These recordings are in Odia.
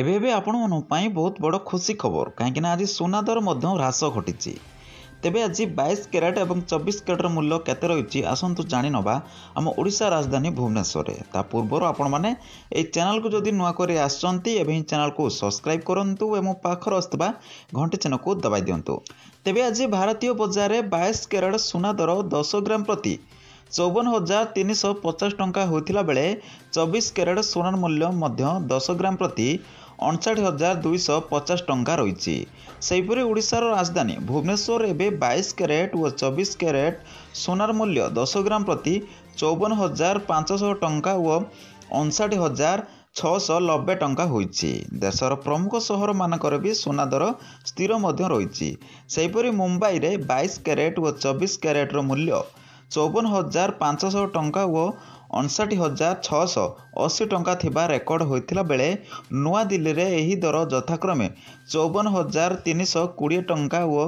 ଏବେ ଏବେ ଆପଣମାନଙ୍କ ପାଇଁ ବହୁତ ବଡ଼ ଖୁସି ଖବର କାହିଁକିନା ଆଜି ସୁନା ଦର ମଧ୍ୟ ହ୍ରାସ ଘଟିଛି ତେବେ ଆଜି ବାଇଶ କ୍ୟାରେଟ୍ ଏବଂ ଚବିଶ କ୍ୟାରେଟ୍ର ମୂଲ୍ୟ କେତେ ରହିଛି ଆସନ୍ତୁ ଜାଣିନେବା ଆମ ଓଡ଼ିଶା ରାଜଧାନୀ ଭୁବନେଶ୍ୱରରେ ତା ପୂର୍ବରୁ ଆପଣମାନେ ଏହି ଚ୍ୟାନେଲ୍କୁ ଯଦି ନୂଆ କରି ଆସିଛନ୍ତି ଏବେ ଏହି ଚ୍ୟାନେଲ୍କୁ ସବସ୍କ୍ରାଇବ୍ କରନ୍ତୁ ଏବଂ ପାଖରେ ଆସୁଥିବା ଘଣ୍ଟି ଚିହ୍ନକୁ ଦବାଇ ଦିଅନ୍ତୁ ତେବେ ଆଜି ଭାରତୀୟ ବଜାରରେ ବାଇଶ କ୍ୟାରେଟ୍ ସୁନା ଦର ଦଶ ଗ୍ରାମ ପ୍ରତି ଚଉବନ ହଜାର ତିନିଶହ ପଚାଶ ଟଙ୍କା ହୋଇଥିଲା ବେଳେ ଚବିଶ କ୍ୟାରେଟ୍ ସୁନାର ମୂଲ୍ୟ ମଧ୍ୟ ଦଶ ଗ୍ରାମ ପ୍ରତି ଅଣଚାଳିଶ ହଜାର ଦୁଇଶହ ପଚାଶ ଟଙ୍କା ରହିଛି ସେହିପରି ଓଡ଼ିଶାର ରାଜଧାନୀ ଭୁବନେଶ୍ୱର ଏବେ ବାଇଶ କ୍ୟାରେଟ୍ ଓ ଚବିଶ କ୍ୟାରେଟ୍ ସୁନାର ମୂଲ୍ୟ ଦଶ ଗ୍ରାମ ପ୍ରତି ଚଉବନ ହଜାର ପାଞ୍ଚଶହ ଟଙ୍କା ଓ ଅଣଷାଠି ହଜାର ଛଅଶହ ନବେ ଟଙ୍କା ହୋଇଛି ଦେଶର ପ୍ରମୁଖ ସହରମାନଙ୍କରେ ବି ସୁନା ଦର ସ୍ଥିର ମଧ୍ୟ ରହିଛି ସେହିପରି ମୁମ୍ବାଇରେ ବାଇଶ କ୍ୟାରେଟ୍ ଓ ଚବିଶ କ୍ୟାରେଟ୍ର ମୂଲ୍ୟ ଚଉବନ ହଜାର ପାଞ୍ଚଶହ ଟଙ୍କା ଓ ଅଣଷଠି ହଜାର ଛଅଶହ ଅଶୀ ଟଙ୍କା ଥିବା ରେକର୍ଡ଼ ହୋଇଥିଲା ବେଳେ ନୂଆଦିଲ୍ଲୀରେ ଏହି ଦର ଯଥାକ୍ରମେ ଚଉବନ ହଜାର ତିନିଶହ କୋଡ଼ିଏ ଟଙ୍କା ଓ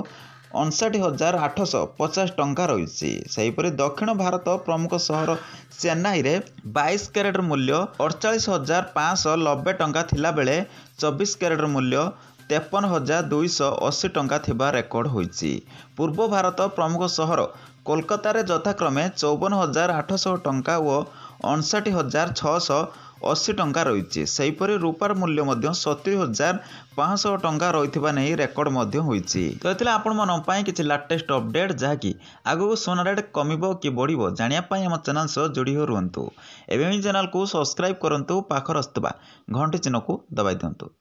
ଅଣଷଠି ହଜାର ଆଠଶହ ପଚାଶ ଟଙ୍କା ରହିଛି ସେହିପରି ଦକ୍ଷିଣ ଭାରତ ପ୍ରମୁଖ ସହର ଚେନ୍ନାଇରେ ବାଇଶ କ୍ୟାରେଟ୍ର ମୂଲ୍ୟ ଅଡ଼ଚାଳିଶ ହଜାର ପାଞ୍ଚଶହ ନବେ ଟଙ୍କା ଥିଲାବେଳେ ଚବିଶ କ୍ୟାରେଟ୍ର ମୂଲ୍ୟ ତେପନ ହଜାର ଦୁଇଶହ ଅଶୀ ଟଙ୍କା ଥିବା ରେକର୍ଡ଼ ହୋଇଛି ପୂର୍ବ ଭାରତ ପ୍ରମୁଖ ସହର କୋଲକାତାରେ ଯଥାକ୍ରମେ ଚଉବନ ହଜାର ଆଠଶହ ଟଙ୍କା ଓ ଅଣଷଠି ହଜାର ଛଅଶହ ଅଶୀ ଟଙ୍କା ରହିଛି ସେହିପରି ରୂପାର ମୂଲ୍ୟ ମଧ୍ୟ ସତୁରି ହଜାର ପାଞ୍ଚଶହ ଟଙ୍କା ରହିଥିବା ନେଇ ରେକର୍ଡ଼ ମଧ୍ୟ ହୋଇଛି ତ ଏଥିରେ ଆପଣମାନଙ୍କ ପାଇଁ କିଛି ଲାଟେଷ୍ଟ ଅପଡ଼େଟ୍ ଯାହାକି ଆଗକୁ ସୁନା ରେଟ୍ କମିବ କି ବଢ଼ିବ ଜାଣିବା ପାଇଁ ଆମ ଚ୍ୟାନେଲ୍ ସହ ଯୋଡ଼ି ହୋଇ ରୁହନ୍ତୁ ଏବେ ଚ୍ୟାନେଲ୍କୁ ସବସ୍କ୍ରାଇବ୍ କରନ୍ତୁ ପାଖରେ ଆସୁଥିବା ଘଣ୍ଟି ଚିହ୍ନକୁ ଦବାଇ ଦିଅନ୍ତୁ